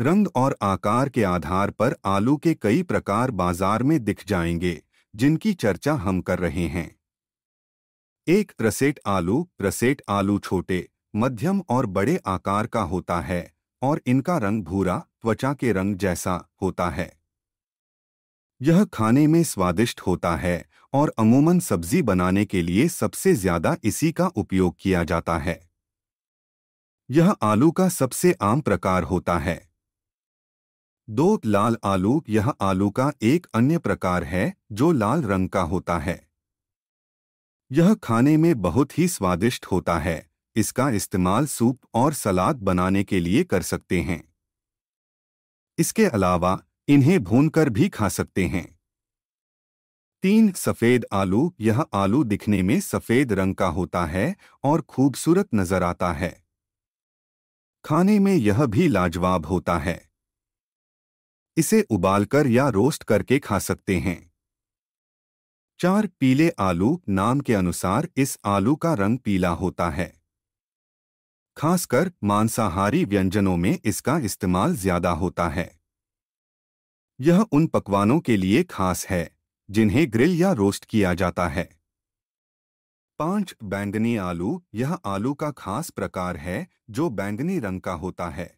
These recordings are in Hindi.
रंग और आकार के आधार पर आलू के कई प्रकार बाजार में दिख जाएंगे जिनकी चर्चा हम कर रहे हैं एक रसेट आलू रसेट आलू छोटे मध्यम और बड़े आकार का होता है और इनका रंग भूरा त्वचा के रंग जैसा होता है यह खाने में स्वादिष्ट होता है और अमूमन सब्जी बनाने के लिए सबसे ज्यादा इसी का उपयोग किया जाता है यह आलू का सबसे आम प्रकार होता है दो लाल आलू यह आलू का एक अन्य प्रकार है जो लाल रंग का होता है यह खाने में बहुत ही स्वादिष्ट होता है इसका इस्तेमाल सूप और सलाद बनाने के लिए कर सकते हैं इसके अलावा इन्हें भूनकर भी खा सकते हैं तीन सफ़ेद आलू यह आलू दिखने में सफ़ेद रंग का होता है और खूबसूरत नज़र आता है खाने में यह भी लाजवाब होता है इसे उबालकर या रोस्ट करके खा सकते हैं चार पीले आलू नाम के अनुसार इस आलू का रंग पीला होता है खासकर मांसाहारी व्यंजनों में इसका इस्तेमाल ज्यादा होता है यह उन पकवानों के लिए खास है जिन्हें ग्रिल या रोस्ट किया जाता है पांच बैंगनी आलू यह आलू का खास प्रकार है जो बैंगनी रंग का होता है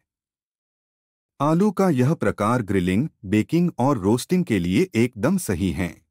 आलू का यह प्रकार ग्रिलिंग बेकिंग और रोस्टिंग के लिए एकदम सही है